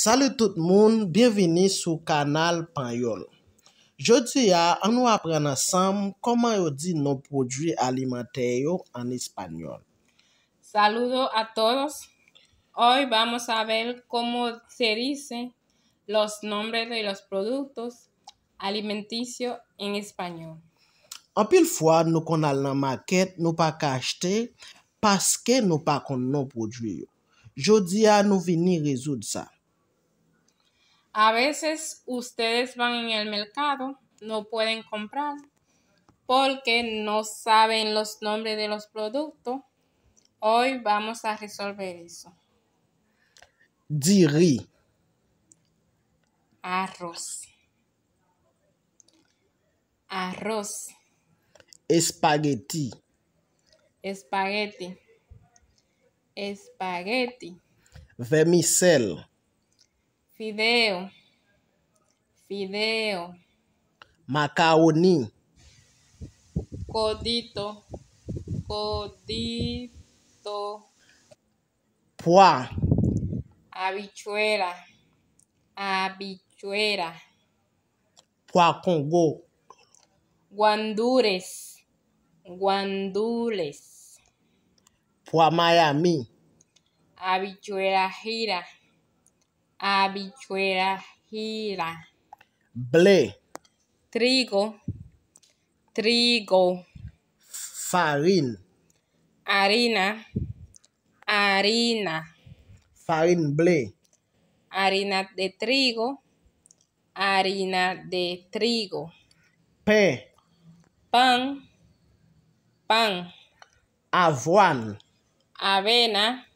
Salou tout moun, bienveni sou kanal Panyol. Jodi ya, an nou apren asam koman yo di nou prodwi alimenteyo an Espanyol. Salou a todos, hoy vamos a bel koman se rize los nombre de los produtos alimentisyo an Espanyol. An pil fwa nou kon al nan maket nou pa kajte paske nou pa kon nou prodwi yo. Jodi ya nou vini rezoud sa. A veces ustedes van en el mercado, no pueden comprar porque no saben los nombres de los productos. Hoy vamos a resolver eso. Diri. Arroz. Arroz. Espagueti. Espagueti. Espagueti. Vermicel. Fideo. Fideo. Macaoni. Codito. Codito. Pua. Habichuela. Habichuela. Pua Congo. Guandures. Guandules. Pua Miami. Habichuela gira habichuela, gira. Ble. Trigo, trigo. Farin. Harina, harina. Farín ble. Harina de trigo, harina de trigo. Pe. Pan, pan. Avoine. Avena,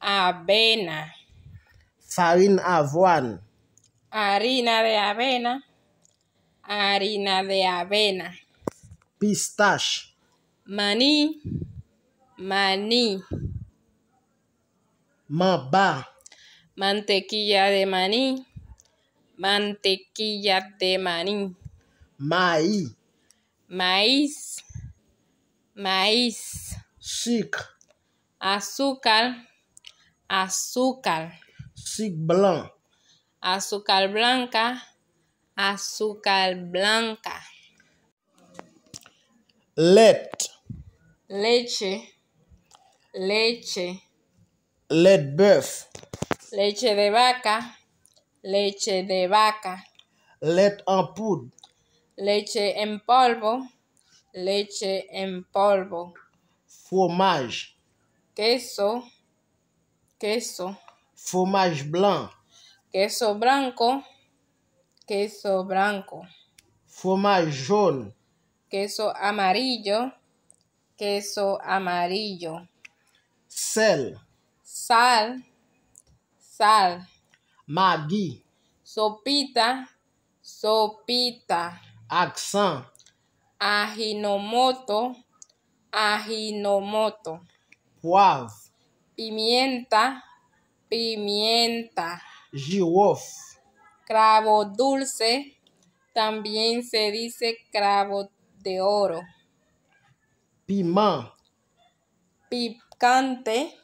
avena farina harina de avena, harina de avena, pistache, maní, maní, mamba, mantequilla de maní, mantequilla de maní, maíz, maíz, maíz, chic, azúcar, azúcar blanc. Azúcar blanca. Azúcar blanca. Let. Leche. Leche. Leche de vaca. Leche de vaca. Let en poudre. Leche en polvo. Leche en polvo. Fromage. Queso. Queso. Fromage blanc. Queso blanco. Queso blanco. Fromage jaune. Queso amarillo. Queso amarillo. Sel. Sal. Sal. Magui. Sopita. Sopita. Accent. Ajinomoto. Ajinomoto. Poivre. Pimienta pimienta, jiwof, cravo dulce, también se dice cravo de oro, pimán, picante,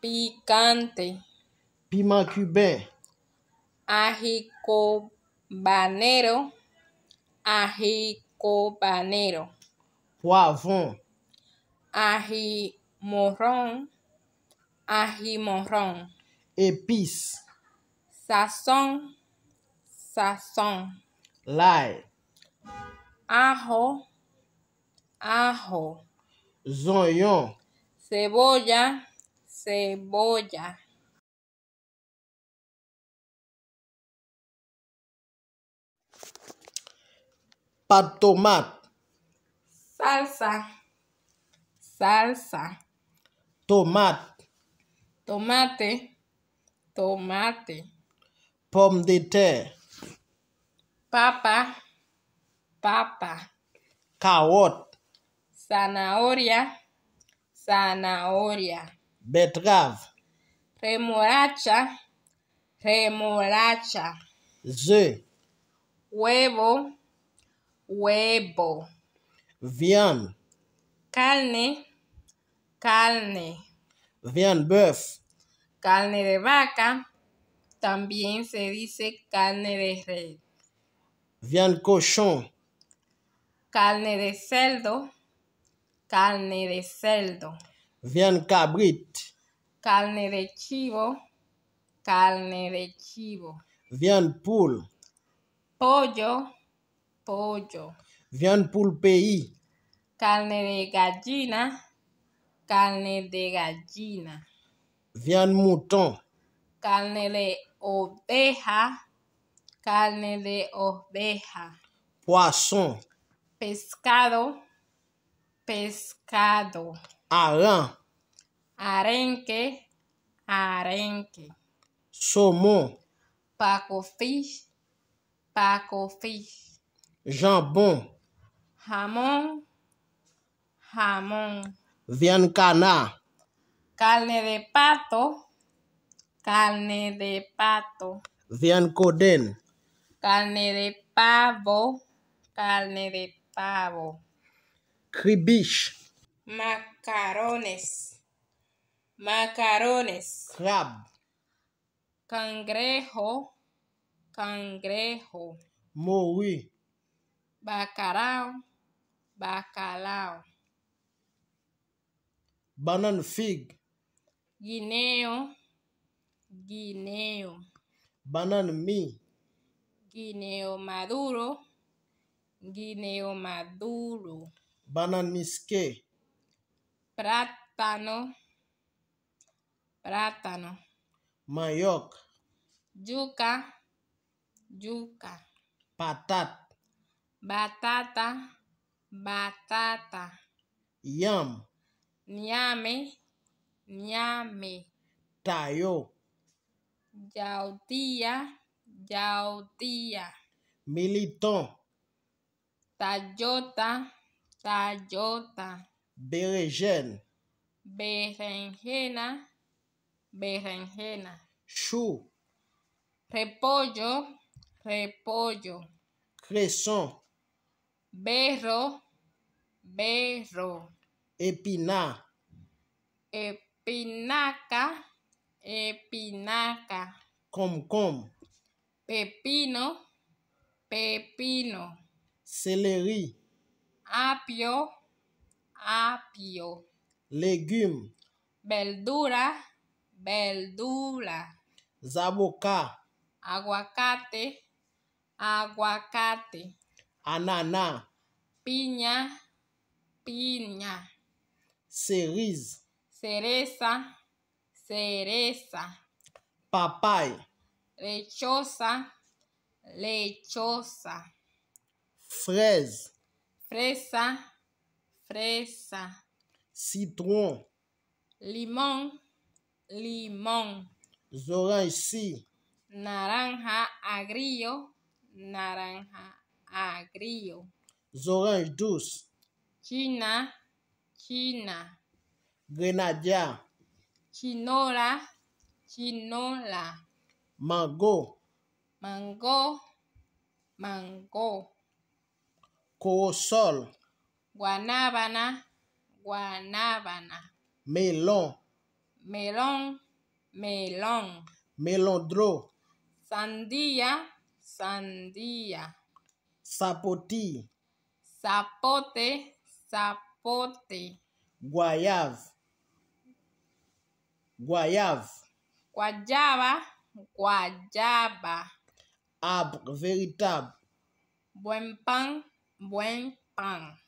picante, pimán cubain, ají cobanero, ají cobanero, poivron, ají morrón, ají morrón sazón, sazón, Lai. ajo, ajo, zoyon, cebolla, cebolla. pato tomate. Salsa. Salsa. Tomate. Tomate. tomate, pomme de terre, papa, papa, carotte, zanahoria, zanahoria, Betrave. remolacha, remolacha, œufs, huevo, huevo, viande, carne, carne, viande bœuf, carne de vaca, también se dice carne de rey. Viande cochon. Carne de cerdo, carne de cerdo. Viande cabrit. Carne de chivo, carne de chivo. Viande poule. Pollo, pollo. Viande poule Carne de gallina, carne de gallina. viande mouton, carne de oveja, carne de oveja, poisson, pescado, pescado, Aran. arenque, arenque, saumon, paco fish, paco fish, jambon, Jamon. Jamon. viande canard, carne de pato, carne de pato. den. Carne de pavo, carne de pavo. Cribiche. Macarones. Macarones. Crab. Cangrejo. Cangrejo. Moui. Bacalao. Bacalao. Banan fig. Guineo. Guineo. Banan mi, Guineo maduro. Guineo maduro. Banan miske. Pratano. Pratano. Mayok. Yuca. Yuca. Patat. Batata. Batata. Yam. nyame ñame, tayo, yautía, yautía, Militón. tayota, tayota, berenjena, berenjena, berenjena, chu, repollo, repollo, cresson, berro, berro, Epina. Epina. Pinaca, epinaca, eh, Comcom. Pepino, pepino. Céleri. Apio, apio. Légumes. Verdura, verdura. Zaboca. Aguacate, aguacate. Anana Piña, piña. Cerise. cereza, cereza. Papay. Lechosa, lechosa. Fraise. Fresa, fresa. Citron. Limón, limón. Zoranci. Naranja agrio, naranja agrio. Zorange douce. China, China. Grenadier. Chinola. Chinola. Mango. Mango. Mango. Coosol. Guanabana. Guanabana. Melon. Melon. Melon. Melondro. Sandia. Sandia. Sapoti. Sapote. Sapote. Guayave. Guayave, Guayaba. Guayaba. Arbre véritable. Buen pan. Buen pan.